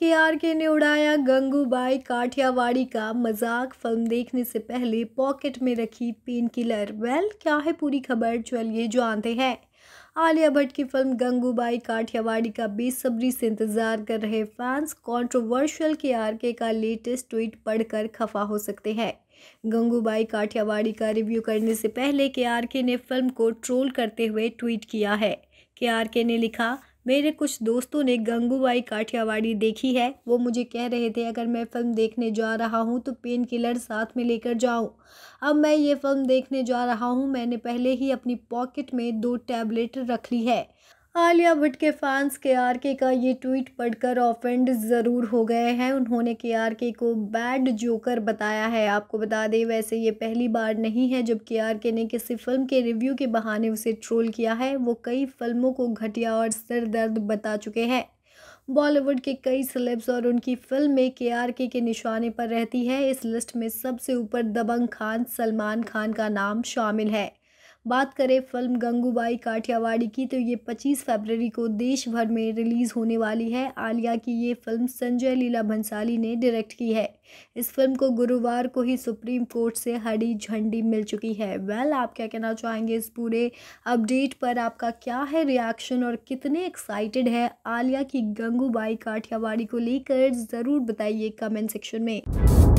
के आर के ने उड़ाया गंगूबाई काठियावाड़ी का मजाक फिल्म देखने से पहले पॉकेट में रखी पेन किलर वेल क्या है पूरी खबर चलिए जानते हैं आलिया भट्ट की फिल्म गंगूबाई काठियावाड़ी का बेसब्री से इंतजार कर रहे फैंस कंट्रोवर्शियल के आर के का लेटेस्ट ट्वीट पढ़कर खफा हो सकते हैं गंगूबाई काठियावाड़ी का रिव्यू करने से पहले के आर के ने फिल्म को ट्रोल करते हुए ट्वीट किया है के आर के ने लिखा मेरे कुछ दोस्तों ने गंगूबाई काठियावाड़ी देखी है वो मुझे कह रहे थे अगर मैं फ़िल्म देखने जा रहा हूँ तो पेन किलर साथ में लेकर जाऊँ अब मैं ये फ़िल्म देखने जा रहा हूँ मैंने पहले ही अपनी पॉकेट में दो टैबलेट रख ली है आलिया भट्ट के फैंस के आर के का ये ट्वीट पढ़कर ऑफेंड ज़रूर हो गए हैं उन्होंने के आर के को बैड जोकर बताया है आपको बता दें वैसे ये पहली बार नहीं है जब के आर के ने किसी फिल्म के रिव्यू के बहाने उसे ट्रोल किया है वो कई फिल्मों को घटिया और दर्द बता चुके हैं बॉलीवुड के कई सेलेब्स और उनकी फिल्म में के आर के के निशाने पर रहती है इस लिस्ट में सबसे ऊपर दबंग खान सलमान खान का नाम शामिल है बात करें फिल्म गंगूबाई काठियावाड़ी की तो ये 25 फरवरी को देश भर में रिलीज़ होने वाली है आलिया की ये फिल्म संजय लीला भंसाली ने डायरेक्ट की है इस फिल्म को गुरुवार को ही सुप्रीम कोर्ट से हरी झंडी मिल चुकी है वेल आप क्या कहना चाहेंगे इस पूरे अपडेट पर आपका क्या है रिएक्शन और कितने एक्साइटेड है आलिया की गंगूबाई काठियावाड़ी को लेकर ज़रूर बताइए कमेंट सेक्शन में